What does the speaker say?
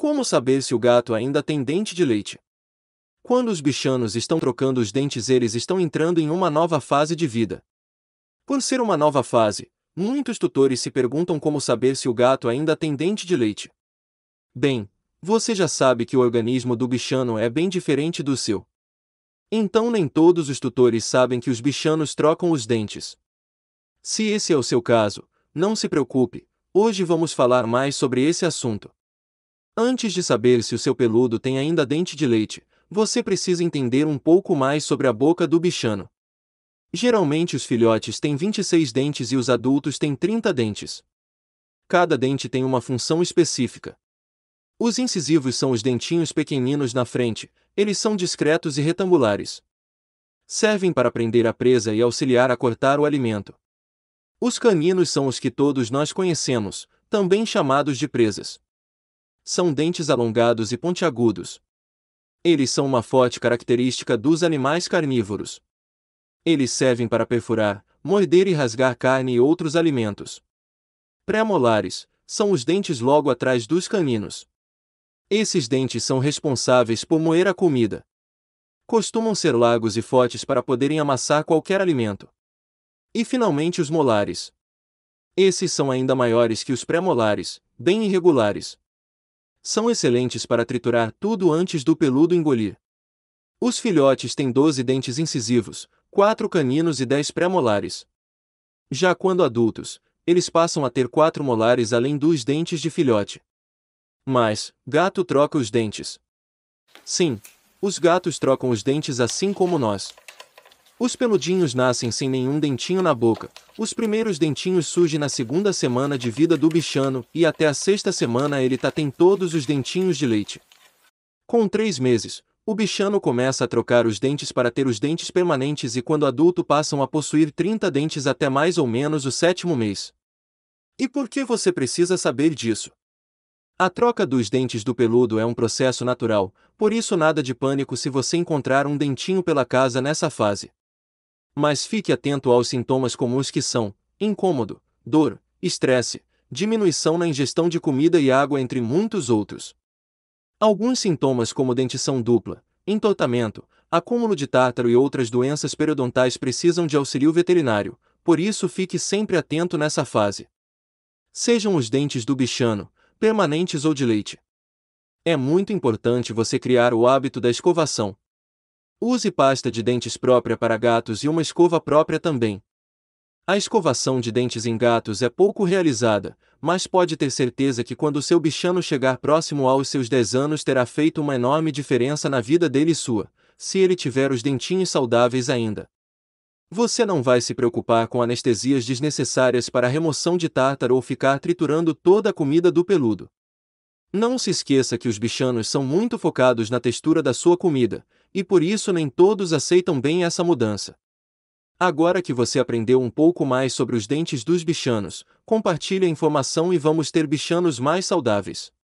Como saber se o gato ainda tem dente de leite? Quando os bichanos estão trocando os dentes, eles estão entrando em uma nova fase de vida. Por ser uma nova fase, muitos tutores se perguntam como saber se o gato ainda tem dente de leite. Bem, você já sabe que o organismo do bichano é bem diferente do seu. Então, nem todos os tutores sabem que os bichanos trocam os dentes. Se esse é o seu caso, não se preocupe, hoje vamos falar mais sobre esse assunto. Antes de saber se o seu peludo tem ainda dente de leite, você precisa entender um pouco mais sobre a boca do bichano. Geralmente os filhotes têm 26 dentes e os adultos têm 30 dentes. Cada dente tem uma função específica. Os incisivos são os dentinhos pequeninos na frente, eles são discretos e retangulares. Servem para prender a presa e auxiliar a cortar o alimento. Os caninos são os que todos nós conhecemos, também chamados de presas são dentes alongados e pontiagudos. Eles são uma forte característica dos animais carnívoros. Eles servem para perfurar, morder e rasgar carne e outros alimentos. Pré-molares são os dentes logo atrás dos caninos. Esses dentes são responsáveis por moer a comida. Costumam ser largos e fortes para poderem amassar qualquer alimento. E finalmente os molares. Esses são ainda maiores que os pré-molares, bem irregulares são excelentes para triturar tudo antes do peludo engolir. Os filhotes têm 12 dentes incisivos, 4 caninos e 10 pré-molares. Já quando adultos, eles passam a ter 4 molares além dos dentes de filhote. Mas, gato troca os dentes. Sim, os gatos trocam os dentes assim como nós. Os peludinhos nascem sem nenhum dentinho na boca, os primeiros dentinhos surgem na segunda semana de vida do bichano e até a sexta semana ele tá tem todos os dentinhos de leite. Com três meses, o bichano começa a trocar os dentes para ter os dentes permanentes e quando adulto passam a possuir 30 dentes até mais ou menos o sétimo mês. E por que você precisa saber disso? A troca dos dentes do peludo é um processo natural, por isso nada de pânico se você encontrar um dentinho pela casa nessa fase mas fique atento aos sintomas comuns que são incômodo, dor, estresse, diminuição na ingestão de comida e água, entre muitos outros. Alguns sintomas, como dentição dupla, entortamento, acúmulo de tártaro e outras doenças periodontais, precisam de auxílio veterinário, por isso fique sempre atento nessa fase. Sejam os dentes do bichano, permanentes ou de leite. É muito importante você criar o hábito da escovação, Use pasta de dentes própria para gatos e uma escova própria também. A escovação de dentes em gatos é pouco realizada, mas pode ter certeza que quando seu bichano chegar próximo aos seus 10 anos terá feito uma enorme diferença na vida dele e sua, se ele tiver os dentinhos saudáveis ainda. Você não vai se preocupar com anestesias desnecessárias para remoção de tártaro ou ficar triturando toda a comida do peludo. Não se esqueça que os bichanos são muito focados na textura da sua comida, e por isso nem todos aceitam bem essa mudança. Agora que você aprendeu um pouco mais sobre os dentes dos bichanos, compartilhe a informação e vamos ter bichanos mais saudáveis.